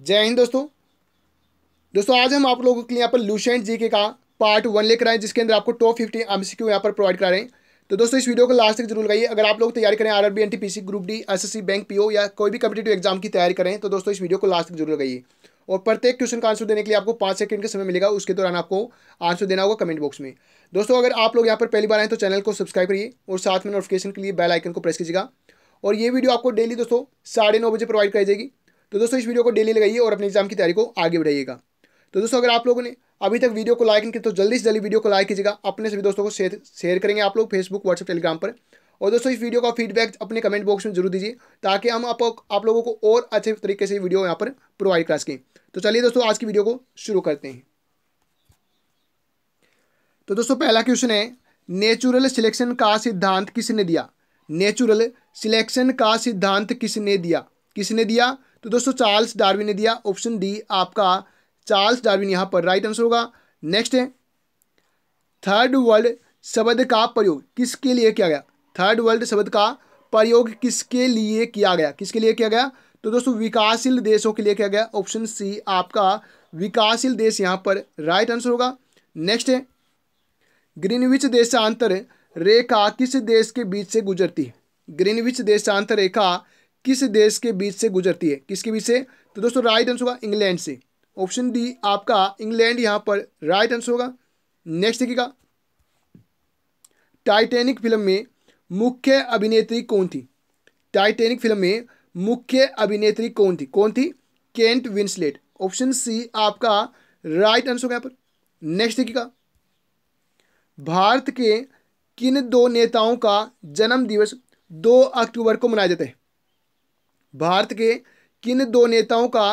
जय हिंद दोस्तों दोस्तों आज हम आप लोगों के लिए यहाँ पर लूशेंट जी के का पार्ट वन लेकर आए जिसके अंदर आपको top fifty M C Q यहाँ पर प्रोवाइड करा रहे हैं तो दोस्तों इस वीडियो को लास्ट तक जरूर लगाइए अगर आप लोग तैयारी करें R R B N T P C group D S S C bank P O या कोई भी कम्पिटेटिव एग्जाम की तैयारी करें तो दोस्तों इस वीडियो को लास्ट तक जरूर लगाइए और प्रत्येक क्वेश्चन का आंसर देने के लिए आपको पाँच सेकंड का समय मिलेगा उसके दौरान आपको आंसर देना होगा कमेंट बॉक्स में दोस्तों अगर आप लोग यहाँ पर पहली बार आए तो चैनल को सब्सक्राइब करिए और साथ में नोटिफिकेशन के लिए बेल आइकन को प्रेस कीजिएगा और ये वीडियो आपको डेली दोस्तों साढ़े नौ बजे प्रोवाइड कराई जाएगी तो दोस्तों इस वीडियो को डेली लगाइए और अपने एग्जाम की तैयारी को आगे बढ़ाइएगा तो दोस्तों अगर आप लोगों ने अभी तक वीडियो को लाइक नहीं किया तो जल्दी से जल्दी वीडियो को लाइक कीजिएगा अपने सभी दोस्तों को शेयर करेंगे आप लोग फेसबुक व्हाट्सएप टेलीग्राम पर और दोस्तों इस वीडियो का फीडबैक अपने कमेंट बॉक्स में जरूर दीजिए ताकि हम आप, आप लोगों को और अच्छे तरीके से वीडियो यहाँ पर प्रोवाइड करा सकें तो चलिए दोस्तों आज की वीडियो को शुरू करते हैं तो दोस्तों पहला क्वेश्चन है नेचुरल सिलेक्शन का सिद्धांत किसने दिया नेचुरल सिलेक्शन का सिद्धांत किसने दिया किसने दिया तो दोस्तों चार्ल्स डार्विन ने दिया ऑप्शन डी आपका चार्ल्स डार्विन यहाँ पर राइट आंसर होगा नेक्स्ट है थर्ड वर्ल्ड शब्द का प्रयोग किसके लिए किया गया थर्ड वर्ल्ड शब्द का प्रयोग किसके लिए किया गया किसके लिए किया गया तो दोस्तों विकासशील देशों के लिए किया गया ऑप्शन सी आपका विकासशील देश यहाँ पर राइट आंसर होगा नेक्स्ट है ग्रीनविच देशांतर रेखा किस देश के बीच से गुजरती है ग्रीनविच देशांतर रेखा किस देश के बीच से गुजरती है किसके बीच से तो दोस्तों राइट आंसर होगा इंग्लैंड से ऑप्शन डी आपका इंग्लैंड यहां पर राइट आंसर होगा नेक्स्ट देखिएगा टाइटेनिक फिल्म में मुख्य अभिनेत्री कौन थी टाइटेनिक फिल्म में मुख्य अभिनेत्री कौन थी कौन थी केंट विंसलेट ऑप्शन सी आपका राइट आंसर होगा यहां पर नेक्स्ट देखिएगा भारत के किन दो नेताओं का जन्म दिवस दो अक्टूबर को मनाया जाता है भारत के किन दो नेताओं का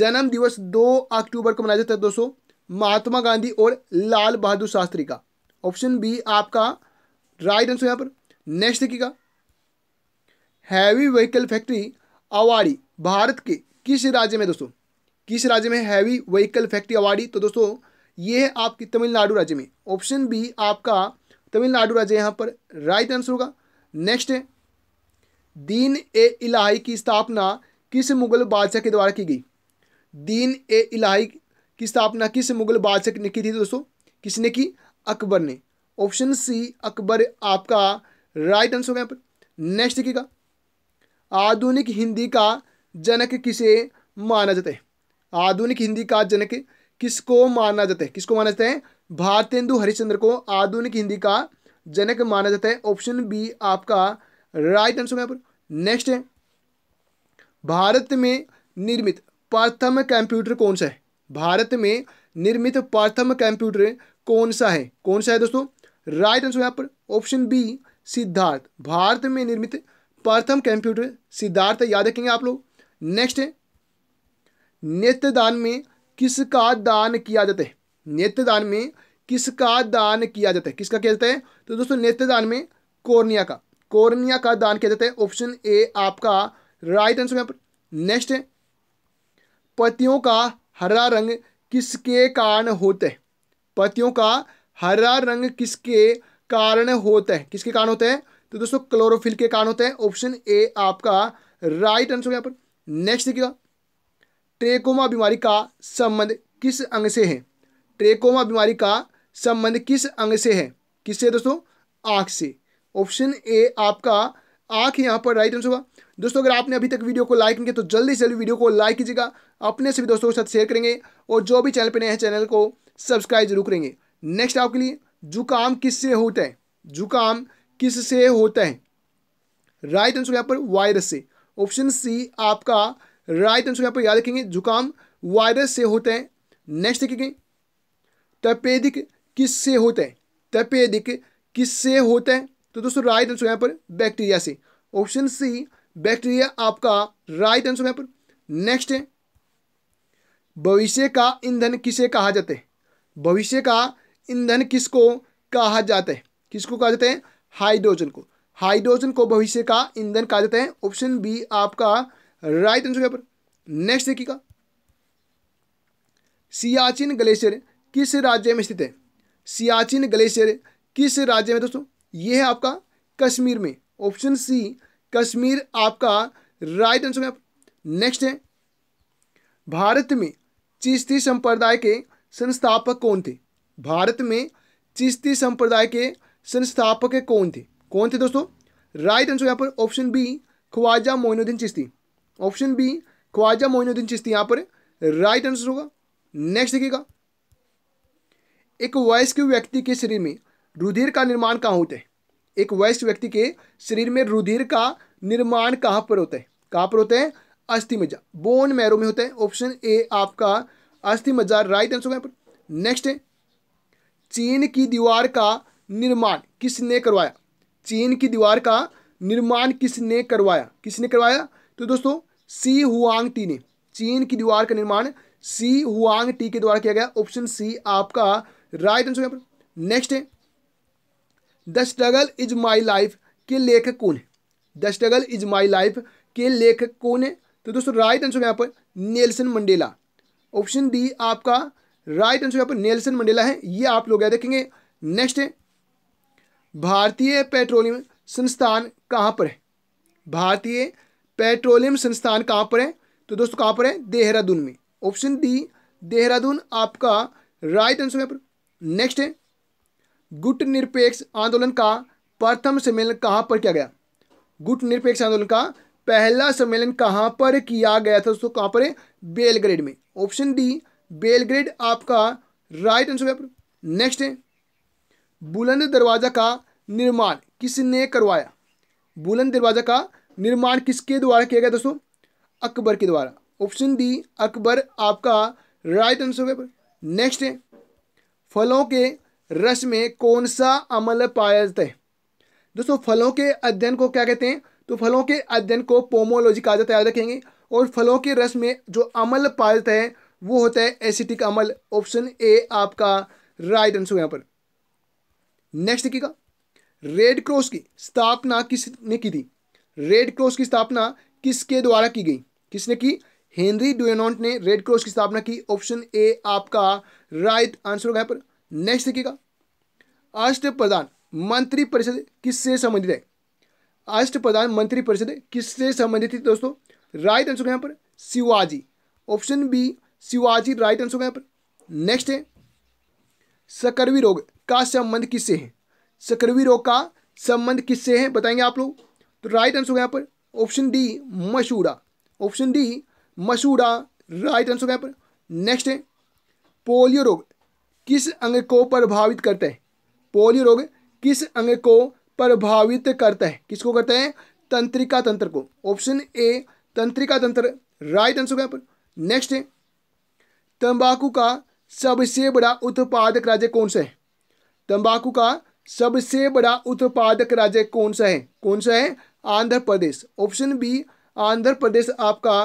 जन्म दिवस 2 अक्टूबर को मनाया जाता है दोस्तों महात्मा गांधी और लाल बहादुर शास्त्री का ऑप्शन बी आपका राइट आंसर यहाँ पर नेक्स्ट देखिएगा heavy vehicle factory Avadi Bharat के किस राज्य में दोस्तों किस राज्य में हैवी व्हीकल फैक्ट्री अवाड़ी तो दोस्तों ये है आपकी तमिलनाडु राज्य में ऑप्शन बी आपका तमिलनाडु राज्य यहाँ पर राइट आंसर होगा नेक्स्ट है दीन ए इलाही की स्थापना किस मुगल बादशाह के द्वारा की गई दीन ए इलाही की स्थापना किस मुगल बादशाह ने की थी दोस्तों किसने की अकबर ने ऑप्शन सी अकबर आपका राइट आंसर होगा यहाँ पर नेक्स्ट देखिएगा आधुनिक हिंदी का जनक किसे माना जाता है आधुनिक हिंदी का जनक किसको माना जाता है किसको माना जाता है भारतेंदु हरिश्चंद्र को आधुनिक हिंदी का जनक माना जाता है ऑप्शन बी आपका राइट आंसर यहाँ पर नेक्स्ट है भारत में निर्मित प्रथम कंप्यूटर कौन सा है भारत में निर्मित प्रथम कंप्यूटर कौन सा है कौन सा है दोस्तों राइट आंसर यहाँ पर ऑप्शन बी सिद्धार्थ भारत में निर्मित प्रथम कंप्यूटर सिद्धार्थ याद रखेंगे आप लोग नेक्स्ट है नेत्र दान में किसका दान किया जाता है नेत्र दान में किसका दान किया जाता है किसका किया जाता है तो दोस्तों नेत्र दान में कोर्निया का कोर्निया का दान किया जाता है ऑप्शन ए आपका राइट आंसर पर नेक्स्ट है पतियों का हरा रंग किसके कारण होता है पतियों का हरा रंग किसके कारण होता है किसके कारण होता है तो दोस्तों क्लोरोफिल के कारण होता है ऑप्शन ए आपका राइट आंसर यहाँ पर नेक्स्ट देखिएगा ट्रेकोमा बीमारी का संबंध किस अंग से है ट्रेकोमा बीमारी का संबंध किस अंग से है किससे दोस्तों आँख से ऑप्शन ए आपका आंख यहाँ पर राइट आंसर होगा दोस्तों अगर आपने अभी तक वीडियो को लाइक नहीं किया तो जल्दी से जल्दी वीडियो को लाइक कीजिएगा अपने सभी दोस्तों के साथ शेयर करेंगे और जो भी चैनल पर नए हैं चैनल को सब्सक्राइब जरूर करेंगे नेक्स्ट आपके लिए जुकाम किससे होता है जुकाम किससे होता है राइट आंसर यहाँ पर वायरस से ऑप्शन सी आपका राइट आंसर यहाँ पर याद रखेंगे जुकाम वायरस से होता है नेक्स्ट देखेंगे तपेदिक किससे होता है तपेदिक किससे होता है तो दोस्तों राइट आंसर यहाँ पर बैक्टीरिया से ऑप्शन सी बैक्टीरिया आपका राइट आंसर यहाँ पर नेक्स्ट है भविष्य का ईंधन किसे कहा जाता है भविष्य का ईंधन किसको कहा जाता है किसको कहा जाता है हाइड्रोजन को हाइड्रोजन को भविष्य का ईंधन कहा जाता है ऑप्शन बी आपका राइट आंसर यहाँ पर नेक्स्ट देखिए का सियाचिन ग्लेशियर किस राज्य में स्थित है सियाचिन ग्लेशियर किस राज्य में दोस्तों ये है आपका कश्मीर में ऑप्शन सी कश्मीर आपका राइट आंसर है नेक्स्ट है भारत में चिश्ती संप्रदाय के संस्थापक कौन थे भारत में चिश्ती संप्रदाय के संस्थापक कौन थे कौन थे दोस्तों राइट आंसर यहाँ पर option B Khwaja Moinuddin Chishti option B Khwaja Moinuddin Chishti यहाँ पर राइट आंसर होगा नेक्स्ट देखिएगा एक वयस्क व्यक्ति के शरीर में रुधिर का निर्माण कहाँ होता है एक वयस्क व्यक्ति के शरीर में रुधिर का निर्माण कहाँ पर होता है कहाँ पर होते हैं अस्थि मज्जा बोन मैरो में होते हैं ऑप्शन ए आपका अस्थि मज्जा राइट आंसर यहाँ पर नेक्स्ट है चीन की दीवार का निर्माण किसने करवाया चीन की दीवार का निर्माण किसने करवाया किसने करवाया तो दोस्तों सी हुआंग टी ने चीन की दीवार का निर्माण सी हुआंग टी के द्वारा किया गया ऑप्शन सी आपका राइट आंसर यहाँ पर नेक्स्ट है the struggle is my life के लेखक कौन है the struggle is my life के लेखक कौन है तो दोस्तों राइट आंसर यहाँ पर नेल्सन मंडेला ऑप्शन डी आपका राइट आंसर यहाँ पर नेल्सन मंडेला है ये आप लोग देखेंगे नेक्स्ट है भारतीय पेट्रोलियम संस्थान कहाँ पर है भारतीय पेट्रोलियम संस्थान कहाँ पर है तो दोस्तों कहाँ पर है देहरादून में ऑप्शन डी देहरादून आपका राइट आंसर यहाँ पर नेक्स्ट है गुट निरपेक्ष आंदोलन का प्रथम सम्मेलन कहाँ पर किया गया गुट निरपेक्ष आंदोलन का पहला सम्मेलन कहाँ पर किया गया था दोस्तों कहाँ पर बेलग्रेड में ऑप्शन डी बेलग्रेड आपका राइट आंसर पेपर नेक्स्ट है बुलंद दरवाजा का निर्माण किसने करवाया बुलंद दरवाजा का निर्माण किसके द्वारा किया गया दोस्तों अकबर के द्वारा ऑप्शन डी अकबर आपका राइट आंसर पेपर नेक्स्ट है फलों के रस में कौन सा अमल पाया जाता है दोस्तों फलों के अध्ययन को क्या कहते हैं तो फलों के अध्ययन को पोमोलॉजी कहा जाता है याद रखेंगे और फलों के रस में जो अमल पाया जाता है वो होता है एसिटिक अमल ऑप्शन ए आपका राइट आंसर यहाँ पर नेक्स्ट देखिएगा रेड क्रॉस की स्थापना किसने की थी रेड क्रॉस की स्थापना किसके द्वारा की गई किसने की हेनरी डुएनॉन्ट ने रेड क्रॉस की स्थापना की ऑप्शन ए आपका राइट आंसर होगा यहाँ पर नेक्स्ट देखिएगा अष्ट प्रधान मंत्री परिषद किससे संबंधित है अष्ट प्रधान मंत्री परिषद किससे संबंधित थी दोस्तों राइट आंसर यहाँ पर Shivaji option B Shivaji right answer यहाँ पर नेक्स्ट है सकरवी रोग का संबंध किससे है सकरवी रोग का संबंध किससे है बताएंगे आप लोग तो राइट आंसर यहाँ पर ऑप्शन डी मशूरा ऑप्शन डी मशूरा राइट आंसर यहाँ पर नेक्स्ट है पोलियो रोग किस अंग को प्रभावित करते हैं पोलियो रोग किस अंग को प्रभावित करता है किसको करते हैं तंत्रिका तंत्र को ऑप्शन ए तंत्रिका तंत्र राइट आंसर यहाँ पर नेक्स्ट है तंबाकू का सबसे बड़ा उत्पादक राज्य कौन सा है तंबाकू का सबसे बड़ा उत्पादक राज्य कौन सा है कौन सा है आंध्र प्रदेश ऑप्शन बी आंध्र प्रदेश आपका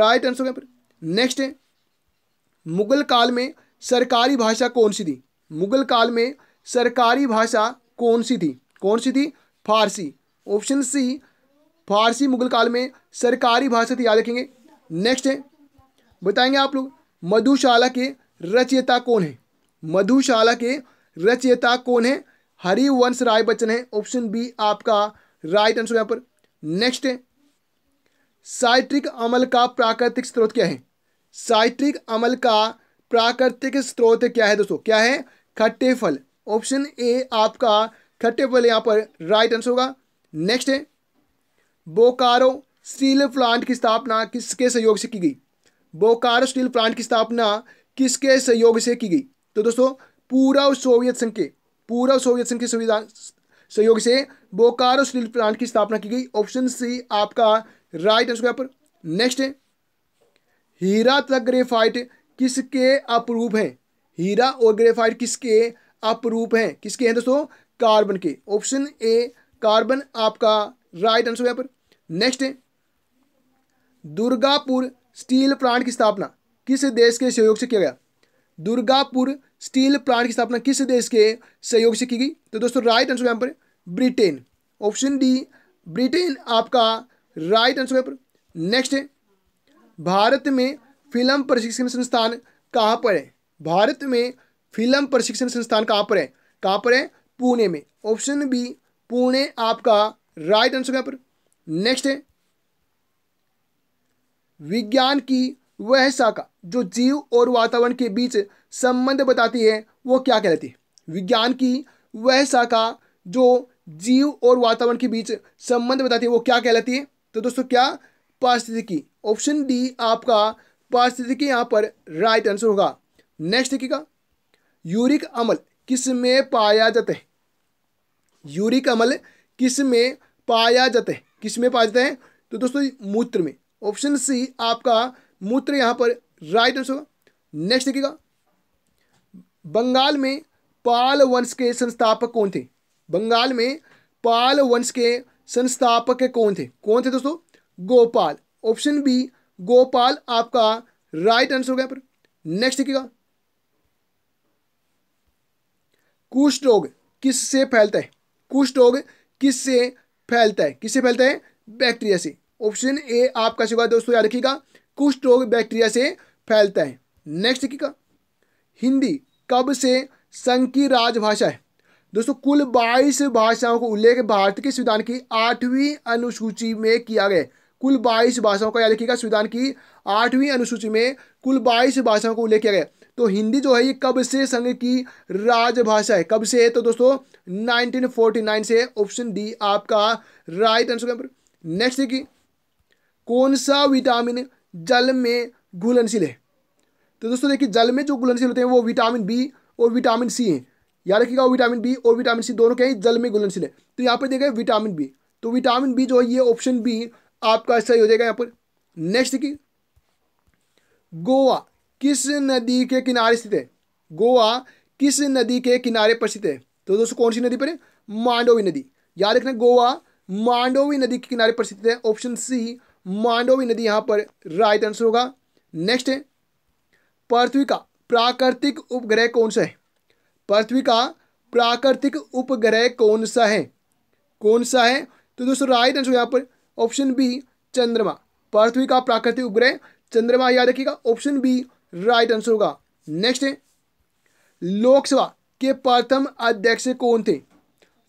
राइट आंसर यहाँ पर नेक्स्ट है मुगल काल में सरकारी भाषा कौन सी थी मुगल काल में सरकारी भाषा कौन सी थी कौन सी थी फारसी ऑप्शन सी फारसी मुगल काल में सरकारी भाषा थी याद रखेंगे नेक्स्ट है बताएंगे आप लोग मधुशाला के रचयिता कौन है मधुशाला के रचयिता कौन है हरिवंश राय बच्चन है ऑप्शन बी आपका राइट आंसर यहाँ पर नेक्स्ट है साइट्रिक अमल का प्राकृतिक स्रोत क्या है साइट्रिक अमल का प्राकृतिक स्रोत क्या है दोस्तों क्या है खट्टे फल ऑप्शन ए आपका खट्टे फल यहाँ पर राइट आंसर होगा नेक्स्ट है बोकारो स्टील प्लांट की स्थापना किसके सहयोग से की गई बोकारो स्टील प्लांट की स्थापना किसके सहयोग से की गई तो दोस्तों पूरा सोवियत संघ के पूरा सोवियत संघ के संविधान सहयोग से बोकारो स्टील प्लांट की स्थापना की गई ऑप्शन सी आपका राइट आंसर यहाँ पर नेक्स्ट है हीरा तक ग्रेफाइट किसके अपरूप हैं हीरा और ग्रेफाइट किसके अपरूप हैं किसके हैं दोस्तों कार्बन के ऑप्शन ए कार्बन आपका राइट आंसर यहाँ पर नेक्स्ट है दुर्गापुर स्टील प्लांट की स्थापना किस देश के सहयोग से किया गया दुर्गापुर स्टील प्लांट की स्थापना किस देश के सहयोग से की गई तो दोस्तों राइट आंसर यहाँ पर ब्रिटेन ऑप्शन डी ब्रिटेन आपका राइट आंसर यहाँ पर नेक्स्ट है भारत में फिल्म प्रशिक्षण संस्थान कहाँ पर है भारत में फिल्म प्रशिक्षण संस्थान कहाँ पर है कहाँ पर है पुणे में ऑप्शन बी पुणे आपका राइट आंसर यहाँ पर नेक्स्ट है विज्ञान की वह शाखा जो जीव और वातावरण के बीच संबंध बताती है वो क्या कहलाती है विज्ञान की वह शाखा जो जीव और वातावरण के बीच संबंध बताती है वो क्या कहलाती है तो दोस्तों क्या पारिस्थितिकी ऑप्शन डी आपका पारिस्थितिकी यहाँ पर राइट आंसर होगा नेक्स्ट देखिएगा यूरिक अमल किस में पाया जाता है यूरिक अमल किस में पाया जाता है किस में पाया जाता है तो दोस्तों मूत्र में ऑप्शन सी आपका मूत्र यहाँ पर राइट आंसर होगा नेक्स्ट देखिएगा बंगाल में पाल वंश के संस्थापक कौन थे बंगाल में पाल वंश के संस्थापक कौन थे कौन थे दोस्तों गोपाल ऑप्शन बी गोपाल आपका राइट आंसर हो गया पर नेक्स्ट देखिएगा कुष्ठ रोग किससे फैलता है कुष्ठ रोग किससे फैलता है किससे फैलता है बैक्टीरिया से ऑप्शन ए आपका होगा दोस्तों याद रखिएगा कुष्ठ रोग बैक्टीरिया से फैलता है नेक्स्ट देखिएगा हिंदी कब से संघ की राजभाषा है दोस्तों कुल बाईस भाषाओं को उल्लेख भारत के संविधान की आठवीं अनुसूची में किया गया कुल बाईस भाषाओं का याद रखिएगा संविधान की आठवीं अनुसूची में कुल बाईस भाषाओं को उल्लेख किया गया तो हिंदी जो है ये कब से संघ की राजभाषा है कब से है तो दोस्तों 1949 से ऑप्शन डी आपका राइट आंसर नेक्स्ट देखिए कौन सा विटामिन जल में घुलनशील है तो दोस्तों देखिए जल में जो घुलनशील होते हैं वो विटामिन बी और विटामिन सी है याद रखिएगा विटामिन बी और विटामिन सी दोनों क्या है जल में घुलनशील है तो यहाँ पर देखिए विटामिन बी तो विटामिन बी जो है ये ऑप्शन बी आपका सही हो जाएगा यहाँ पर नेक्स्ट की गोवा किस नदी के किनारे स्थित है गोवा किस नदी के किनारे पर स्थित है तो दोस्तों कौन सी नदी पर है मांडोवी नदी याद रखना गोवा मांडोवी नदी के किनारे पर स्थित है ऑप्शन सी मांडोवी नदी यहाँ पर राइट आंसर होगा नेक्स्ट है पृथ्वी का प्राकृतिक उपग्रह कौन सा है पृथ्वी का प्राकृतिक उपग्रह कौन सा है कौन सा है तो दोस्तों राइट आंसर यहाँ पर ऑप्शन बी चंद्रमा पृथ्वी का प्राकृतिक उपग्रह चंद्रमा याद रखिएगा ऑप्शन बी राइट आंसर होगा नेक्स्ट है लोकसभा के प्रथम अध्यक्ष कौन थे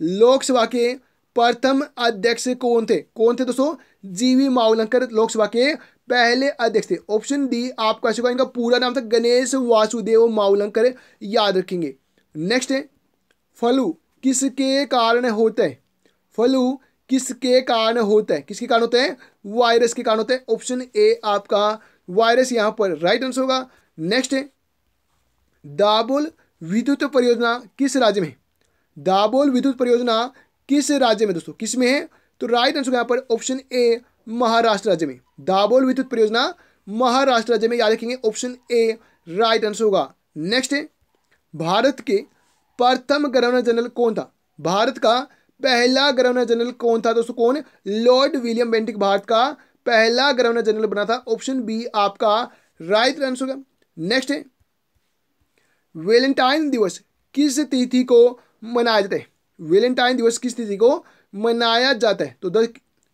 लोकसभा के प्रथम अध्यक्ष कौन थे कौन थे दोस्तों जीवी मावलंकर लोकसभा के पहले अध्यक्ष थे ऑप्शन डी आपका होगा इनका पूरा नाम था गणेश वासुदेव मावलंकर याद रखेंगे नेक्स्ट है फलू किसके कारण होता है फलू किसके कारण होते हैं किसके कारण होते हैं वायरस के कारण होते हैं ऑप्शन ए आपका वायरस यहां पर राइट आंसर होगा नेक्स्ट है दाबोल विद्युत परियोजना किस राज्य में दाबोल विद्युत परियोजना किस राज्य में दोस्तों किसमें है तो राइट आंसर यहां पर ऑप्शन ए महाराष्ट्र राज्य में दाबोल विद्युत परियोजना महाराष्ट्र राज्य में याद रखेंगे ऑप्शन ए राइट आंसर होगा नेक्स्ट है भारत के प्रथम गवर्नर जनरल कौन था भारत का पहला गवर्नर जनरल कौन था दोस्तों कौन लॉर्ड विलियम बेंटिक भारत का पहला गवर्नर जनरल बना था ऑप्शन बी आपका राइट आंसर होगा नेक्स्ट है वेलेंटाइन दिवस किस तिथि को मनाया जाता है वेलेंटाइन दिवस किस तिथि को मनाया जाता है तो दस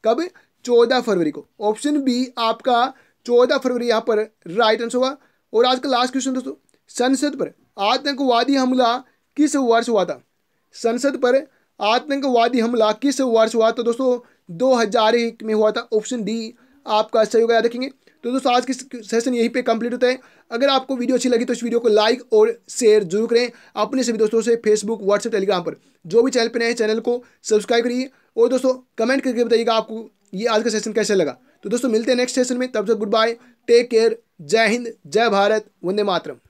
कब चौदह फरवरी को ऑप्शन बी आपका चौदह फरवरी यहां पर राइट आंसर होगा और आज का लास्ट क्वेश्चन दोस्तों संसद पर आतंकवादी हमला किस वर्ष हुआ था संसद पर आतंकवादी हमला किस वर्ष हुआ तो दोस्तों एक में हुआ था ऑप्शन डी आपका सही होगा याद रखेंगे तो दोस्तों आज की सेशन यहीं पे कंप्लीट होता है अगर आपको वीडियो अच्छी लगी तो इस वीडियो को लाइक और शेयर जरूर करें अपने सभी दोस्तों से फेसबुक व्हाट्सएप टेलीग्राम पर जो भी चैनल पर नए चैनल को सब्सक्राइब करिए और दोस्तों कमेंट करके बताइएगा आपको ये आज का सेशन कैसे लगा तो दोस्तों मिलते हैं नेक्स्ट सेशन में तब तक गुड बाय टेक केयर जय हिंद जय भारत वंदे मातरम